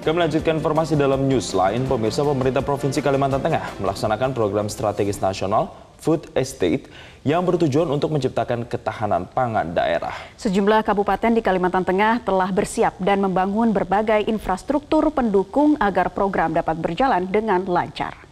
Kami lanjutkan informasi dalam news lain, pemirsa pemerintah Provinsi Kalimantan Tengah melaksanakan program strategis nasional Food Estate yang bertujuan untuk menciptakan ketahanan pangan daerah. Sejumlah kabupaten di Kalimantan Tengah telah bersiap dan membangun berbagai infrastruktur pendukung agar program dapat berjalan dengan lancar.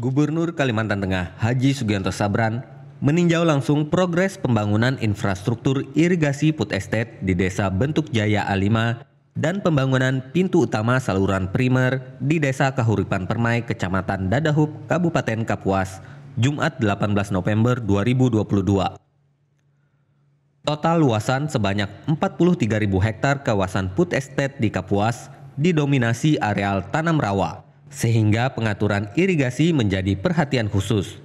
Gubernur Kalimantan Tengah Haji Sugianto Sabran meninjau langsung progres pembangunan infrastruktur irigasi put estate di Desa Bentuk Jaya A5 dan pembangunan pintu utama saluran primer di Desa Kahuripan Permai, Kecamatan Dadahub, Kabupaten Kapuas, Jumat 18 November 2022. Total luasan sebanyak 43.000 hektar kawasan put estate di Kapuas didominasi areal tanam rawa sehingga pengaturan irigasi menjadi perhatian khusus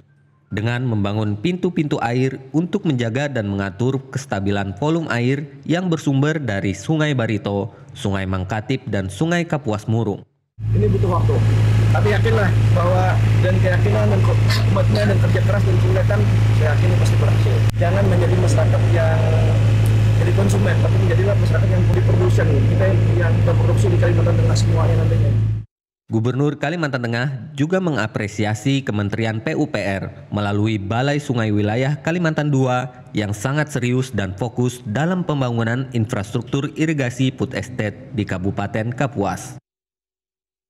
dengan membangun pintu-pintu air untuk menjaga dan mengatur kestabilan volume air yang bersumber dari Sungai Barito, Sungai Mangkatip, dan Sungai Kapuas Murung. Ini butuh waktu, tapi yakinlah bahwa dan keyakinan dan komitmen dan kerja keras dan tindakan saya yakin pasti berhasil. Jangan menjadi masyarakat yang jadi konsumen, tapi menjadilah masyarakat yang produsen. Kita yang, berproduksi di Kalimantan Tengah semuanya nantinya. Gubernur Kalimantan Tengah juga mengapresiasi Kementerian PUPR melalui Balai Sungai Wilayah Kalimantan II yang sangat serius dan fokus dalam pembangunan infrastruktur irigasi food estate di Kabupaten Kapuas.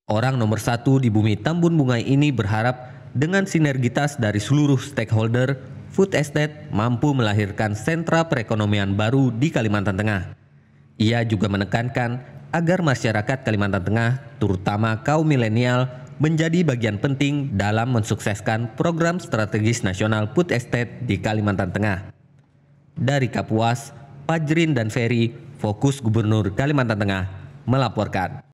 Orang nomor satu di bumi Tambun Bungai ini berharap dengan sinergitas dari seluruh stakeholder, food estate mampu melahirkan sentra perekonomian baru di Kalimantan Tengah. Ia juga menekankan agar masyarakat Kalimantan Tengah, terutama kaum milenial, menjadi bagian penting dalam mensukseskan program strategis nasional Put estate di Kalimantan Tengah. Dari Kapuas, Pajrin dan Ferry, fokus Gubernur Kalimantan Tengah melaporkan.